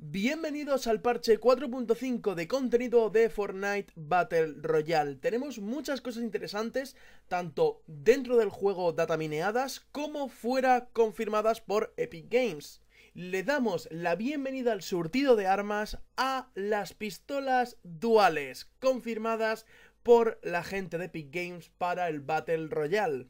Bienvenidos al parche 4.5 de contenido de Fortnite Battle Royale. Tenemos muchas cosas interesantes, tanto dentro del juego datamineadas como fuera confirmadas por Epic Games. Le damos la bienvenida al surtido de armas a las pistolas duales, confirmadas por la gente de Epic Games para el Battle Royale.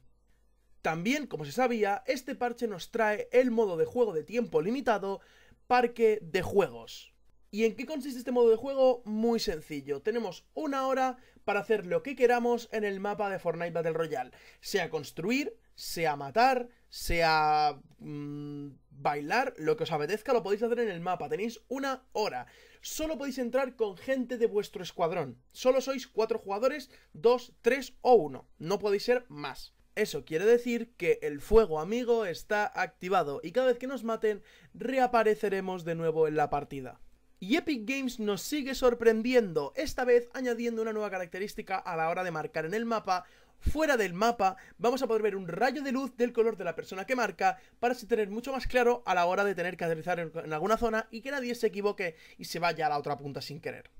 También, como se sabía, este parche nos trae el modo de juego de tiempo limitado parque de juegos. ¿Y en qué consiste este modo de juego? Muy sencillo. Tenemos una hora para hacer lo que queramos en el mapa de Fortnite Battle Royale. Sea construir, sea matar, sea mm, bailar, lo que os apetezca lo podéis hacer en el mapa. Tenéis una hora. Solo podéis entrar con gente de vuestro escuadrón. Solo sois cuatro jugadores, dos, tres o uno. No podéis ser más. Eso quiere decir que el fuego amigo está activado y cada vez que nos maten reapareceremos de nuevo en la partida. Y Epic Games nos sigue sorprendiendo, esta vez añadiendo una nueva característica a la hora de marcar en el mapa. Fuera del mapa vamos a poder ver un rayo de luz del color de la persona que marca para así tener mucho más claro a la hora de tener que aterrizar en alguna zona y que nadie se equivoque y se vaya a la otra punta sin querer.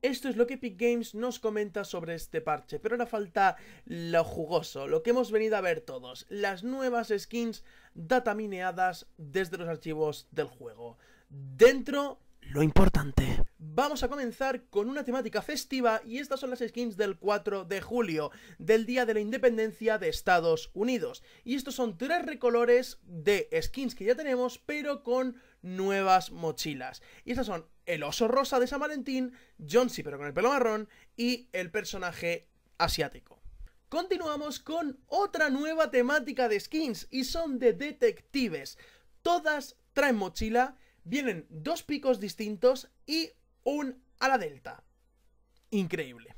Esto es lo que Epic Games nos comenta sobre este parche, pero ahora falta lo jugoso, lo que hemos venido a ver todos, las nuevas skins datamineadas desde los archivos del juego. Dentro lo importante. Vamos a comenzar con una temática festiva y estas son las skins del 4 de julio, del Día de la Independencia de Estados Unidos. Y estos son tres recolores de skins que ya tenemos, pero con nuevas mochilas. Y estas son el oso rosa de San Valentín, John C. pero con el pelo marrón y el personaje asiático. Continuamos con otra nueva temática de skins y son de detectives. Todas traen mochila, vienen dos picos distintos y un ala delta. Increíble.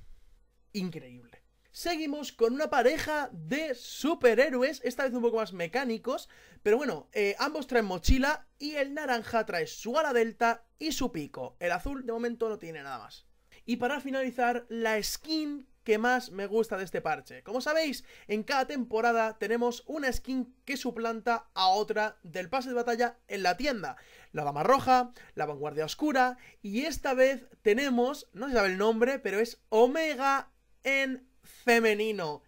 Increíble. Seguimos con una pareja de superhéroes, esta vez un poco más mecánicos, pero bueno, eh, ambos traen mochila y el naranja trae su ala delta y su pico. El azul de momento no tiene nada más. Y para finalizar, la skin que más me gusta de este parche. Como sabéis, en cada temporada tenemos una skin que suplanta a otra del pase de batalla en la tienda. La Dama Roja, la Vanguardia Oscura y esta vez tenemos, no se sabe el nombre, pero es Omega en femenino.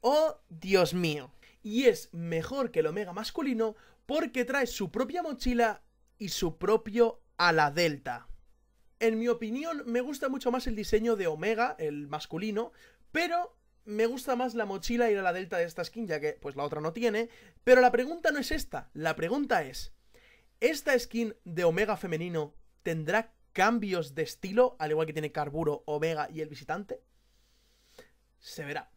¡Oh, Dios mío! Y es mejor que el Omega masculino porque trae su propia mochila y su propio ala delta. En mi opinión, me gusta mucho más el diseño de Omega, el masculino, pero me gusta más la mochila y la delta de esta skin, ya que pues la otra no tiene. Pero la pregunta no es esta, la pregunta es, ¿esta skin de Omega femenino tendrá cambios de estilo, al igual que tiene Carburo, Omega y el visitante? Se verá.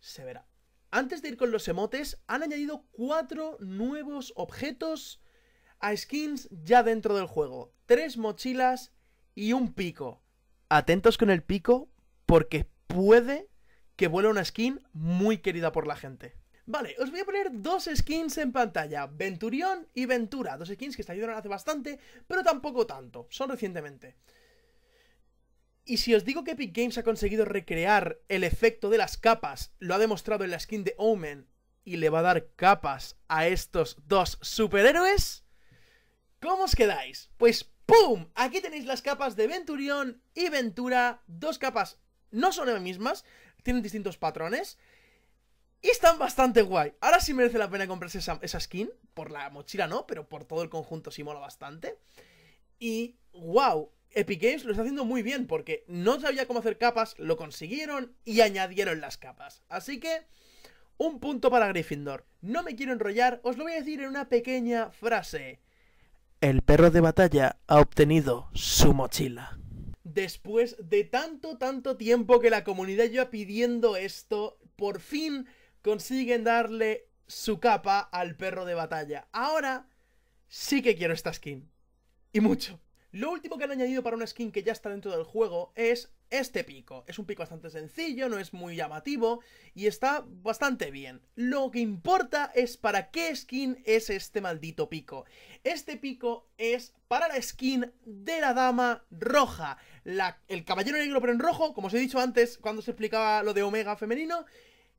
Se verá. Antes de ir con los emotes, han añadido cuatro nuevos objetos a skins ya dentro del juego. Tres mochilas y un pico. Atentos con el pico porque puede que vuelva una skin muy querida por la gente. Vale, os voy a poner dos skins en pantalla, Venturión y Ventura, dos skins que se ayudaron hace bastante, pero tampoco tanto, son recientemente. Y si os digo que Epic Games ha conseguido recrear el efecto de las capas, lo ha demostrado en la skin de Omen, y le va a dar capas a estos dos superhéroes, ¿cómo os quedáis? Pues ¡pum! Aquí tenéis las capas de Venturión y Ventura, dos capas no son las mismas, tienen distintos patrones, y están bastante guay. Ahora sí merece la pena comprarse esa, esa skin, por la mochila no, pero por todo el conjunto sí mola bastante. Y wow, Epic Games lo está haciendo muy bien porque no sabía cómo hacer capas, lo consiguieron y añadieron las capas. Así que, un punto para Gryffindor. No me quiero enrollar, os lo voy a decir en una pequeña frase. El perro de batalla ha obtenido su mochila. Después de tanto, tanto tiempo que la comunidad lleva pidiendo esto, por fin consiguen darle su capa al perro de batalla. Ahora sí que quiero esta skin. Y mucho. Lo último que han añadido para una skin que ya está dentro del juego es este pico. Es un pico bastante sencillo, no es muy llamativo y está bastante bien. Lo que importa es para qué skin es este maldito pico. Este pico es para la skin de la dama roja. La, el caballero negro pero en rojo, como os he dicho antes cuando se explicaba lo de Omega femenino,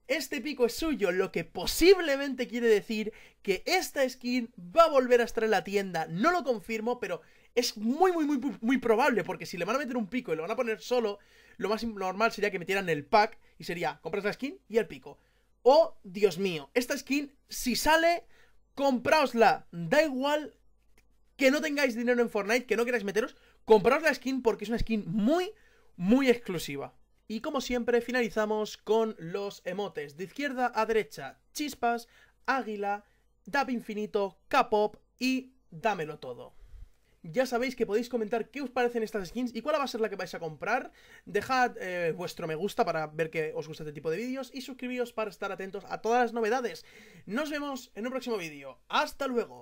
este pico es suyo, lo que posiblemente quiere decir que esta skin va a volver a estar en la tienda. No lo confirmo, pero es muy, muy, muy, muy probable, porque si le van a meter un pico y lo van a poner solo, lo más normal sería que metieran el pack y sería, compras la skin y el pico. Oh, Dios mío, esta skin, si sale, compraosla. Da igual que no tengáis dinero en Fortnite, que no queráis meteros, compraos la skin porque es una skin muy, muy exclusiva. Y como siempre finalizamos con los emotes, de izquierda a derecha, chispas, águila, dab infinito, k y dámelo todo. Ya sabéis que podéis comentar qué os parecen estas skins y cuál va a ser la que vais a comprar. Dejad eh, vuestro me gusta para ver que os gusta este tipo de vídeos y suscribíos para estar atentos a todas las novedades. Nos vemos en un próximo vídeo. ¡Hasta luego!